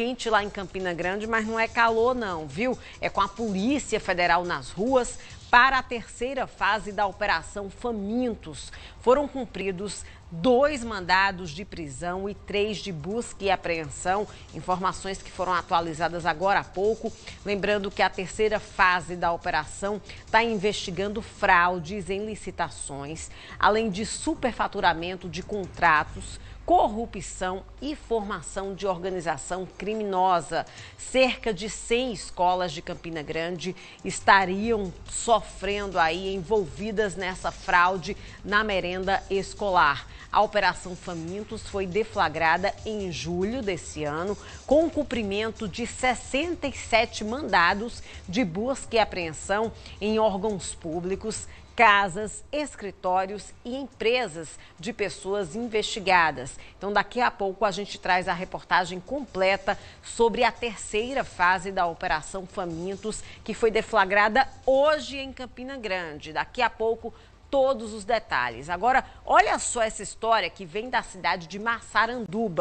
quente lá em Campina Grande, mas não é calor não, viu? É com a Polícia Federal nas ruas, para a terceira fase da Operação Famintos. Foram cumpridos dois mandados de prisão e três de busca e apreensão. Informações que foram atualizadas agora há pouco. Lembrando que a terceira fase da operação está investigando fraudes em licitações, além de superfaturamento de contratos. Corrupção e formação de organização criminosa. Cerca de 100 escolas de Campina Grande estariam só sofrendo aí, envolvidas nessa fraude na merenda escolar. A Operação Famintos foi deflagrada em julho desse ano, com o cumprimento de 67 mandados de busca e apreensão em órgãos públicos, casas, escritórios e empresas de pessoas investigadas. Então, daqui a pouco a gente traz a reportagem completa sobre a terceira fase da Operação Famintos, que foi deflagrada hoje em Campina Grande. Daqui a pouco todos os detalhes. Agora, olha só essa história que vem da cidade de Massaranduba.